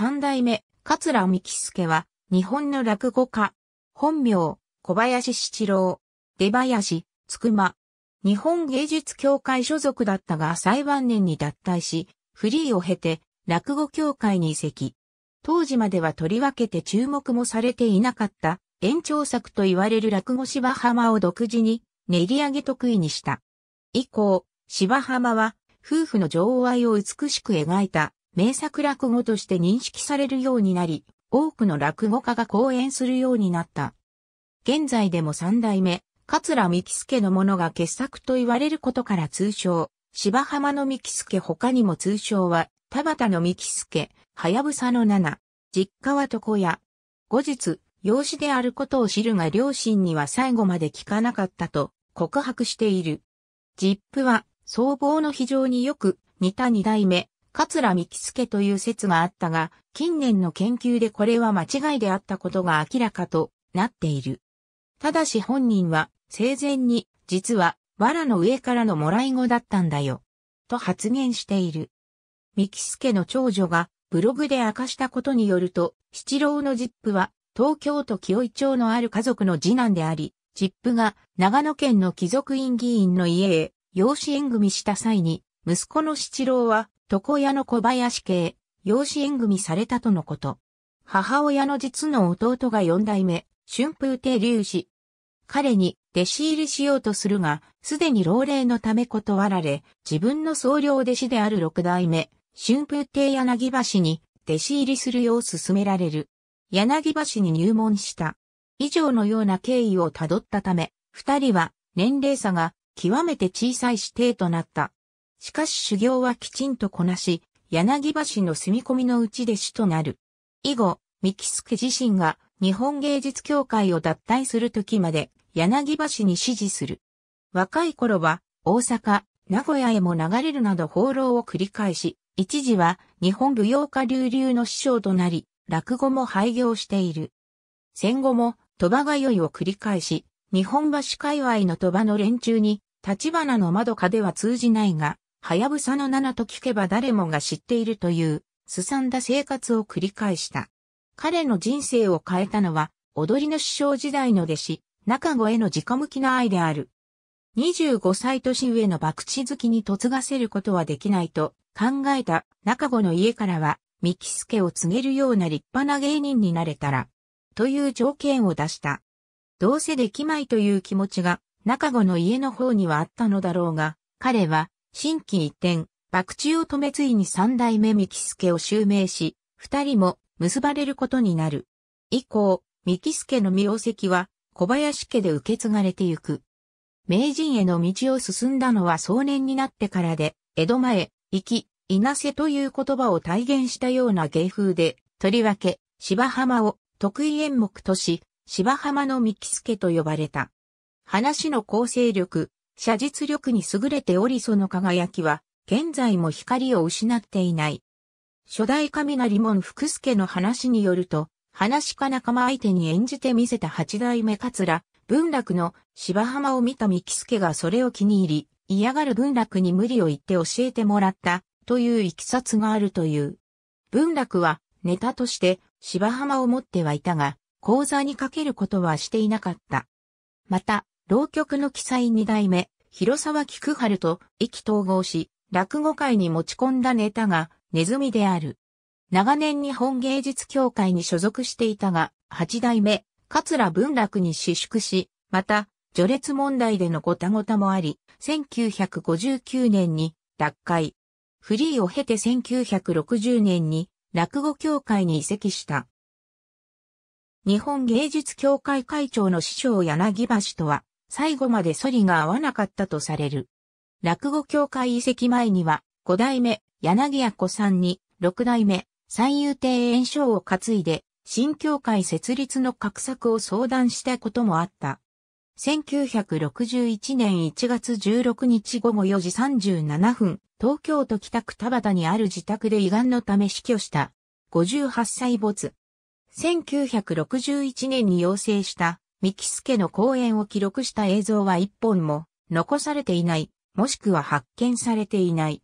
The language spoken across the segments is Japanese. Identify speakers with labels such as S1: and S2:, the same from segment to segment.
S1: 三代目、桂三木助は、日本の落語家。本名、小林七郎。出林、つくま。日本芸術協会所属だったが最晩年に脱退し、フリーを経て、落語協会に移籍。当時まではとりわけて注目もされていなかった、延長作と言われる落語芝浜を独自に、練り上げ得意にした。以降、芝浜は、夫婦の情愛を美しく描いた名作落語として認識されるようになり、多くの落語家が講演するようになった。現在でも三代目、桂三木助のものが傑作と言われることから通称、芝浜の三木助他にも通称は、田畑の三木助、はやぶさの七、実家は床屋。後日、養子であることを知るが両親には最後まで聞かなかったと告白している。ジップは、僧帽の非常によく似た二代目、桂三木助という説があったが、近年の研究でこれは間違いであったことが明らかとなっている。ただし本人は生前に、実は、藁の上からのもらい子だったんだよ。と発言している。三木助の長女がブログで明かしたことによると、七郎のジップは東京都清井町のある家族の次男であり、ジップが長野県の貴族院議員の家へ養子縁組した際に、息子の七郎は床屋の小林へ、養子縁組されたとのこと。母親の実の弟が四代目、春風亭隆氏。彼に弟子入りしようとするが、すでに老齢のため断られ、自分の総領弟子である六代目、春風亭柳橋に弟子入りするよう勧められる。柳橋に入門した。以上のような経緯をたどったため、二人は年齢差が極めて小さい指定となった。しかし修行はきちんとこなし、柳橋の住み込みのうちで主となる。以後、三木助自身が日本芸術協会を脱退する時まで柳橋に支持する。若い頃は大阪、名古屋へも流れるなど放浪を繰り返し、一時は日本舞踊家流流の師匠となり、落語も廃業している。戦後も鳥羽通いを繰り返し、日本橋界隈の鳥羽の連中に、立花の窓下では通じないが、はやぶさの7と聞けば誰もが知っているという、すさんだ生活を繰り返した。彼の人生を変えたのは、踊りの師匠時代の弟子、中子への直向きな愛である。25歳年上の博打好きに嫁がせることはできないと考えた中子の家からは、三木助を告げるような立派な芸人になれたら、という条件を出した。どうせできまいという気持ちが、中子の家の方にはあったのだろうが、彼は新規一転、博打を止めついに三代目三木助を襲名し、二人も結ばれることになる。以降、三木助の名跡は小林家で受け継がれてゆく。名人への道を進んだのは壮年になってからで、江戸前、行き、稲瀬という言葉を体現したような芸風で、とりわけ、芝浜を得意演目とし、芝浜の三木助と呼ばれた。話の構成力、写実力に優れておりその輝きは、現在も光を失っていない。初代雷門福助の話によると、話か仲間相手に演じてみせた八代目桂、文楽の芝浜を見た三木助がそれを気に入り、嫌がる文楽に無理を言って教えてもらったといういきさつがあるという。文楽はネタとして芝浜を持ってはいたが、講座にかけることはしていなかった。また、浪曲の記載二代目、広沢菊春と意気統合し、落語界に持ち込んだネタが、ネズミである。長年日本芸術協会に所属していたが、八代目、桂文楽に私縮し、また、序列問題でのごたごたもあり、1959年に脱会。フリーを経て1960年に落語協会に移籍した。日本芸術協会会長の師匠柳橋とは、最後までソリが合わなかったとされる。落語協会遺跡前には、五代目、柳屋子さんに、六代目、三遊亭炎章を担いで、新協会設立の画策を相談したこともあった。1961年1月16日午後4時37分、東京都北区田端にある自宅で胃がんのため死去した。58歳没。1961年に陽性した三木助の講演を記録した映像は一本も残されていない、もしくは発見されていない。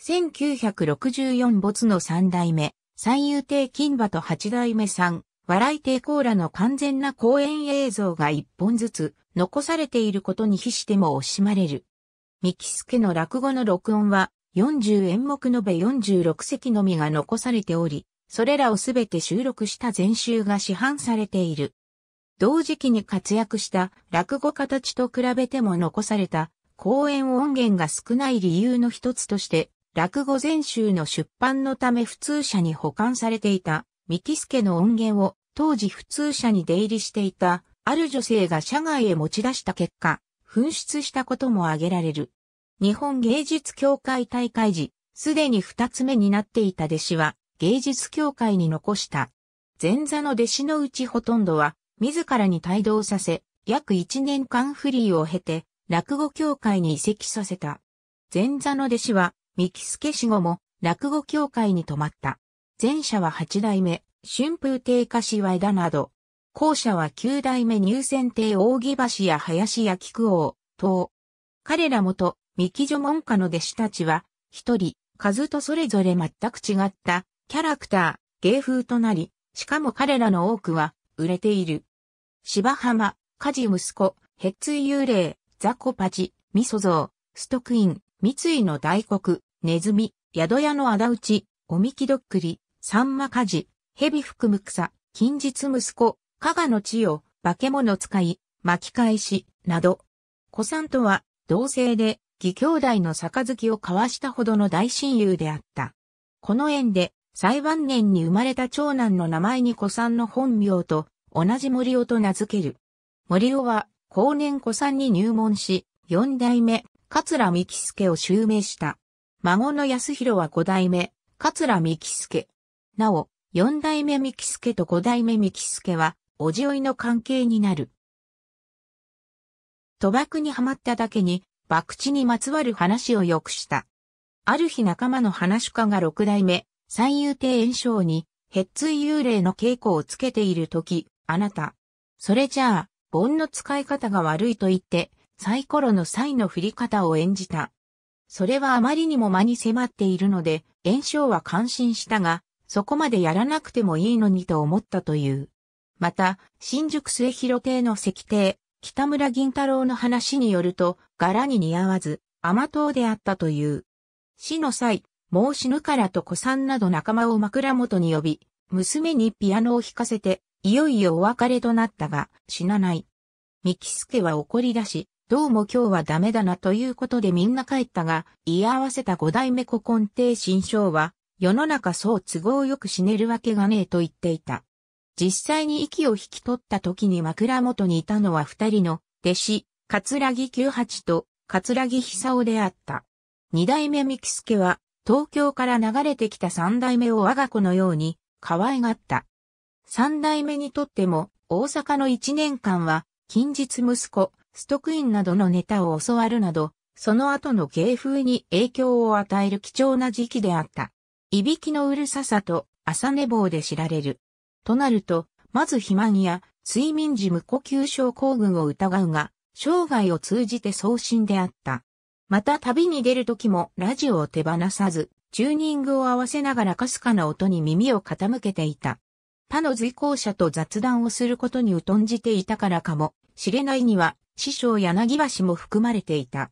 S1: 1964没の三代目、三遊亭金馬と八代目さん、笑い亭コーラの完全な公演映像が一本ずつ残されていることに比しても惜しまれる。三木助の落語の録音は40演目延べ46席のみが残されており、それらをすべて収録した全集が市販されている。同時期に活躍した落語家たちと比べても残された公演音源が少ない理由の一つとして、落語全集の出版のため普通社に保管されていた、三木助の音源を当時普通社に出入りしていた、ある女性が社外へ持ち出した結果、紛失したことも挙げられる。日本芸術協会大会時、すでに二つ目になっていた弟子は、芸術協会に残した。前座の弟子のうちほとんどは、自らに帯同させ、約1年間フリーを経て、落語協会に移籍させた。前座の弟子は、三木助志後も、落語協会に泊まった。前者は八代目、春風亭柏枝など、後者は九代目入選亭扇橋や林や菊王、等。彼らもと、三木女門下の弟子たちは、一人、数とそれぞれ全く違った、キャラクター、芸風となり、しかも彼らの多くは、売れている。芝浜、家事息子、ヘッツイ幽霊、ザコパチ、ミソゾウ、ストクイン、三井の大黒、ネズミ、宿屋の仇討ち、おみきどっくり、サンマ家事、蛇含む草、近日息子、加賀の地を、化け物使い、巻き返し、など。子さんとは、同性で、義兄弟の杯を交わしたほどの大親友であった。この縁で、最晩年に生まれた長男の名前に子さんの本名と、同じ森尾と名付ける。森尾は、後年子さんに入門し、四代目、桂三木助を襲名した。孫の安弘は五代目、桂三木助。なお、四代目三木助と五代目三木助は、おじおいの関係になる。賭博にはまっただけに、博打にまつわる話をよくした。ある日仲間の話家が六代目、三遊亭炎章に、ヘッツ幽霊の稽古をつけている時、あなた。それじゃあ、盆の使い方が悪いと言って、サイコロの際の振り方を演じた。それはあまりにも間に迫っているので、炎症は感心したが、そこまでやらなくてもいいのにと思ったという。また、新宿末広亭の石亭、北村銀太郎の話によると、柄に似合わず、甘党であったという。死の際、もう死ぬからと子さんなど仲間を枕元に呼び、娘にピアノを弾かせて、いよいよお別れとなったが、死なない。ミキスケは怒り出し、どうも今日はダメだなということでみんな帰ったが、居合わせた五代目古今亭新章は、世の中そう都合よく死ねるわけがねえと言っていた。実際に息を引き取った時に枕元にいたのは二人の弟子、桂木九八と桂木久夫であった。二代目三木助は東京から流れてきた三代目を我が子のように可愛がった。三代目にとっても、大阪の一年間は、近日息子、ストクインなどのネタを教わるなど、その後の芸風に影響を与える貴重な時期であった。いびきのうるささと朝寝坊で知られる。となると、まず肥満や睡眠時無呼吸症候群を疑うが、生涯を通じて送信であった。また旅に出る時もラジオを手放さず、チューニングを合わせながらかすかな音に耳を傾けていた。他の随行者と雑談をすることに疎んじていたからかも、知れないには、師匠柳橋も含まれていた。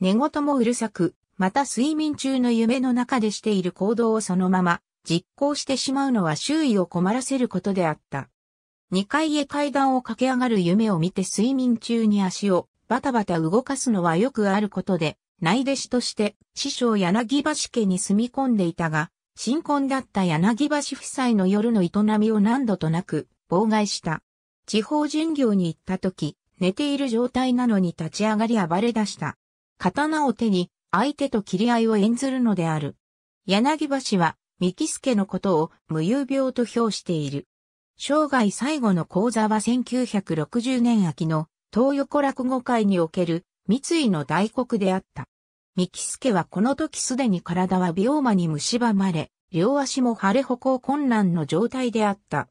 S1: 寝言もうるさく、また睡眠中の夢の中でしている行動をそのまま、実行してしまうのは周囲を困らせることであった。二階へ階段を駆け上がる夢を見て睡眠中に足をバタバタ動かすのはよくあることで、内弟子として師匠柳橋家に住み込んでいたが、新婚だった柳橋夫妻の夜の営みを何度となく妨害した。地方巡業に行った時、寝ている状態なのに立ち上がり暴れ出した。刀を手に相手と切り合いを演ずるのである。柳橋は、三木助のことを無遊病と評している。生涯最後の講座は1960年秋の東横落語会における三井の大黒であった。三木助はこの時すでに体は病魔に蝕まれ、両足も腫れ歩行困難の状態であった。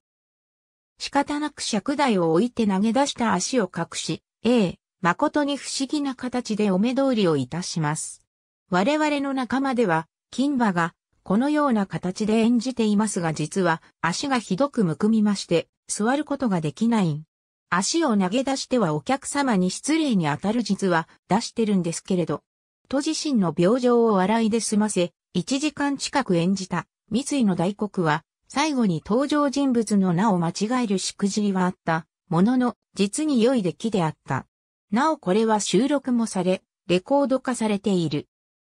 S1: 仕方なく尺台を置いて投げ出した足を隠し、ええ、誠に不思議な形でお目通りをいたします。我々の仲間では、金馬が、このような形で演じていますが実は、足がひどくむくみまして、座ることができない。足を投げ出してはお客様に失礼に当たる実は出してるんですけれど、と自身の病状を笑いで済ませ、1時間近く演じた、三井の大黒は、最後に登場人物の名を間違えるしくじりはあった、ものの、実に良い出来であった。なおこれは収録もされ、レコード化されている。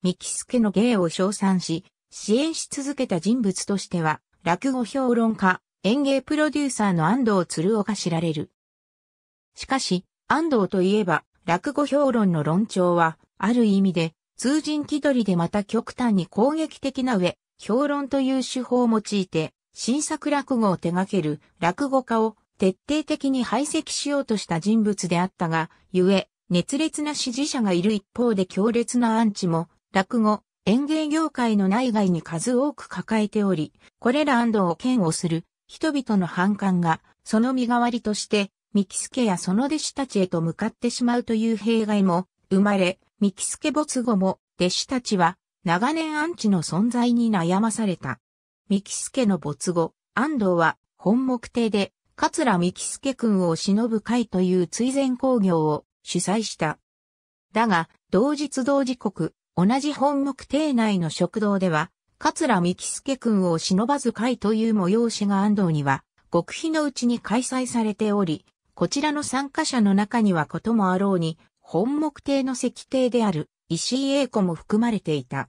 S1: 三木助の芸を称賛し、支援し続けた人物としては、落語評論家、演芸プロデューサーの安藤鶴夫が知られる。しかし、安藤といえば、落語評論の論調は、ある意味で、通人気取りでまた極端に攻撃的な上、評論という手法を用いて、新作落語を手掛ける落語家を徹底的に排斥しようとした人物であったが、ゆえ、熱烈な支持者がいる一方で強烈なアンチも、落語、演芸業界の内外に数多く抱えており、これらを嫌悪する人々の反感が、その身代わりとして、三木助やその弟子たちへと向かってしまうという弊害も生まれ、三木助没後も、弟子たちは、長年アンチの存在に悩まされた。三木助の没後、安藤は、本目邸で、桂三木助君を忍ぶ会という追善工業を主催した。だが、同日同時刻、同じ本目邸内の食堂では、桂三木助君を忍ばず会という催しが安藤には、極秘のうちに開催されており、こちらの参加者の中にはこともあろうに、本目帝の石帝である石井英子も含まれていた。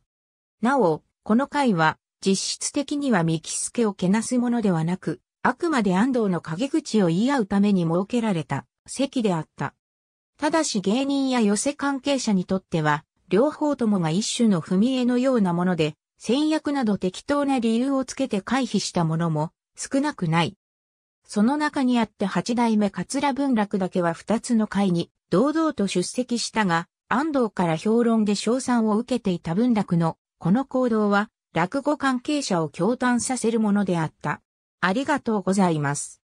S1: なお、この回は実質的には三木助をけなすものではなく、あくまで安藤の陰口を言い合うために設けられた席であった。ただし芸人や寄せ関係者にとっては、両方ともが一種の踏み絵のようなもので、戦略など適当な理由をつけて回避したものも少なくない。その中にあって八代目桂文楽だけは二つの会に堂々と出席したが、安藤から評論で賞賛を受けていた文楽のこの行動は落語関係者を驚嘆させるものであった。ありがとうございます。